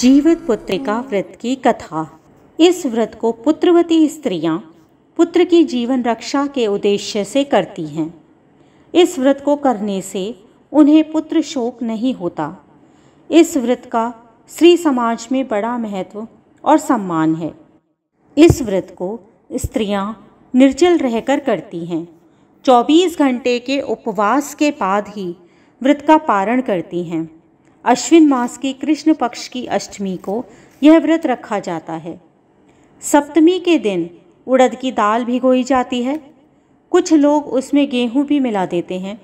जीवित पुत्रिका व्रत की कथा इस व्रत को पुत्रवती स्त्रियां पुत्र की जीवन रक्षा के उद्देश्य से करती हैं इस व्रत को करने से उन्हें पुत्र शोक नहीं होता इस व्रत का स्त्री समाज में बड़ा महत्व और सम्मान है इस व्रत को स्त्रियां निर्जल रहकर करती हैं 24 घंटे के उपवास के बाद ही व्रत का पारण करती हैं अश्विन मास की कृष्ण पक्ष की अष्टमी को यह व्रत रखा जाता है सप्तमी के दिन उड़द की दाल भिगोई जाती है कुछ लोग उसमें गेहूं भी मिला देते हैं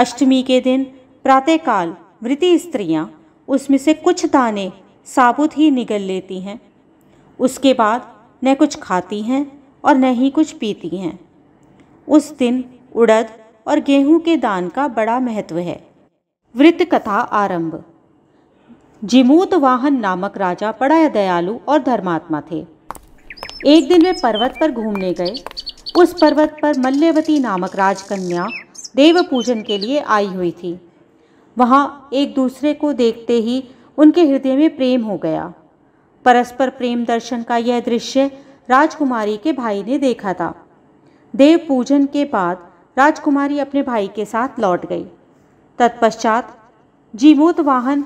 अष्टमी के दिन प्रातःकाल वृति स्त्रियां उसमें से कुछ दाने साबुत ही निगल लेती हैं उसके बाद न कुछ खाती हैं और न ही कुछ पीती हैं उस दिन उड़द और गेहूं के दान का बड़ा महत्व है वृत्त कथा आरंभ जिमूत वाहन नामक राजा बड़ा दयालु और धर्मात्मा थे एक दिन वे पर्वत पर घूमने गए उस पर्वत पर मल्यवती नामक राजकन्या देव पूजन के लिए आई हुई थी वहाँ एक दूसरे को देखते ही उनके हृदय में प्रेम हो गया परस्पर प्रेम दर्शन का यह दृश्य राजकुमारी के भाई ने देखा था देव पूजन के बाद राजकुमारी अपने भाई के साथ लौट गई तत्पश्चात जीमूत वाहन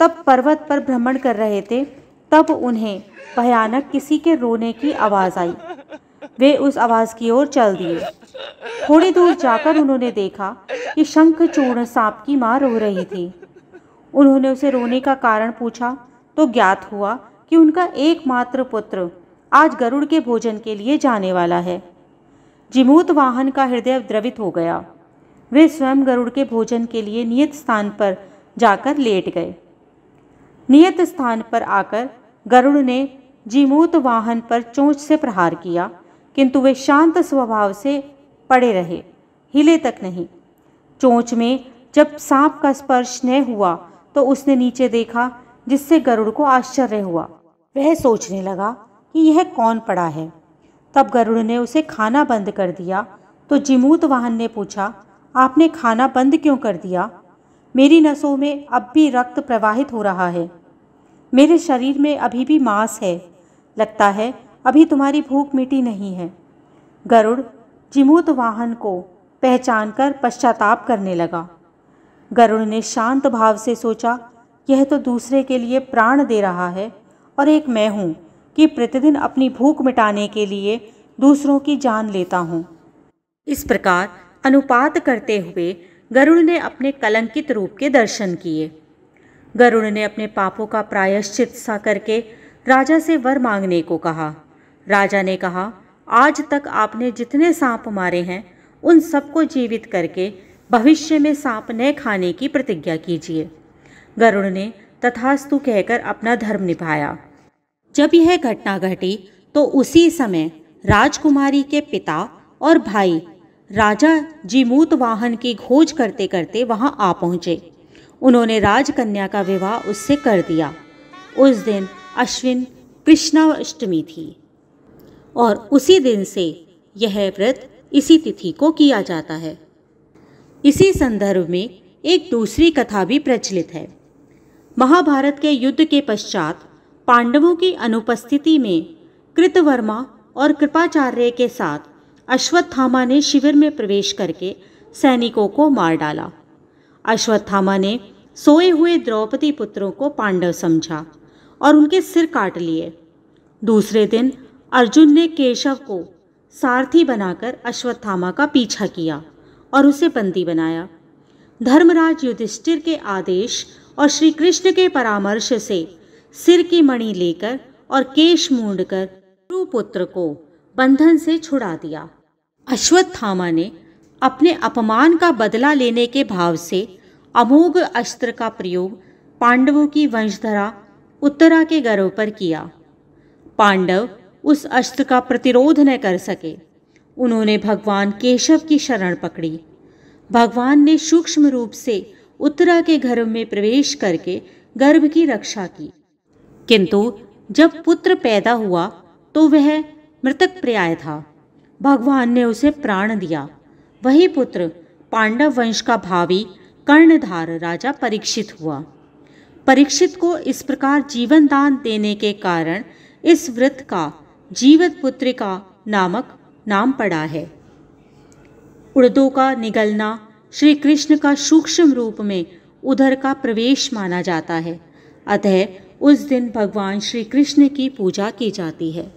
तब पर्वत पर भ्रमण कर रहे थे तब उन्हें भयानक किसी के रोने की आवाज़ आई वे उस आवाज़ की ओर चल दिए थोड़ी दूर जाकर उन्होंने देखा कि शंखचूर्ण सांप की माँ रो रही थी उन्होंने उसे रोने का कारण पूछा तो ज्ञात हुआ कि उनका एकमात्र पुत्र आज गरुड़ के भोजन के लिए जाने वाला है जिमूत वाहन का हृदय द्रवित हो गया वे स्वयं गरुड़ के भोजन के लिए नियत स्थान पर जाकर लेट गए नियत स्थान पर आकर गरुड़ ने जीमूत वाहन पर चोंच से प्रहार किया किंतु वे शांत स्वभाव से पड़े रहे हिले तक नहीं चोंच में जब सांप का स्पर्श न हुआ तो उसने नीचे देखा जिससे गरुड़ को आश्चर्य हुआ वह सोचने लगा कि यह कौन पड़ा है तब गरुड़ ने उसे खाना बंद कर दिया तो जिमूत वाहन ने पूछा आपने खाना बंद क्यों कर दिया मेरी नसों में अब भी रक्त प्रवाहित हो रहा है मेरे शरीर में अभी भी मांस है लगता है अभी तुम्हारी भूख मिटी नहीं है गरुड़ जिमूत वाहन को पहचान कर पश्चाताप करने लगा गरुड़ ने शांत भाव से सोचा यह तो दूसरे के लिए प्राण दे रहा है और एक मैं हूँ कि प्रतिदिन अपनी भूख मिटाने के लिए दूसरों की जान लेता हूँ इस प्रकार अनुपात करते हुए गरुड़ ने अपने कलंकित रूप के दर्शन किए गरुड़ ने अपने पापों का प्रायश्चित सा करके राजा से वर मांगने को कहा राजा ने कहा आज तक आपने जितने सांप मारे हैं उन सबको जीवित करके भविष्य में सांप न खाने की प्रतिज्ञा कीजिए गरुड़ ने तथास्तु कहकर अपना धर्म निभाया जब यह घटना घटी तो उसी समय राजकुमारी के पिता और भाई राजा जीमूत वाहन की खोज करते करते वहां आ पहुंचे उन्होंने राजकन्या का विवाह उससे कर दिया उस दिन अश्विन कृष्णाष्टमी थी और उसी दिन से यह व्रत इसी तिथि को किया जाता है इसी संदर्भ में एक दूसरी कथा भी प्रचलित है महाभारत के युद्ध के पश्चात पांडवों की अनुपस्थिति में कृतवर्मा और कृपाचार्य के साथ अश्वत्थामा ने शिविर में प्रवेश करके सैनिकों को मार डाला अश्वत्थामा ने सोए हुए द्रौपदी पुत्रों को पांडव समझा और उनके सिर काट लिए दूसरे दिन अर्जुन ने केशव को सारथी बनाकर अश्वत्थामा का पीछा किया और उसे बंदी बनाया धर्मराज युधिष्ठिर के आदेश और श्री कृष्ण के परामर्श से सिर की मणि लेकर और केश मूंड कर पुत्र को बंधन से छुड़ा दिया अश्वत्थामा ने अपने अपमान का बदला लेने के भाव से अमोघ अस्त्र का प्रयोग पांडवों की वंशधरा उत्तरा के गर्व पर किया पांडव उस अस्त्र का प्रतिरोध न कर सके उन्होंने भगवान केशव की शरण पकड़ी भगवान ने सूक्ष्म रूप से उत्तरा के घर में प्रवेश करके गर्भ की रक्षा की किंतु जब पुत्र पैदा हुआ तो वह मृतक पर्याय था भगवान ने उसे प्राण दिया वही पुत्र पांडव वंश का भावी कर्णधार राजा परीक्षित हुआ परीक्षित को इस प्रकार जीवन दान देने के कारण इस व्रत का जीवित पुत्र का नामक नाम पड़ा है उड़दों का निगलना श्री कृष्ण का सूक्ष्म रूप में उधर का प्रवेश माना जाता है अतः उस दिन भगवान श्री कृष्ण की पूजा की जाती है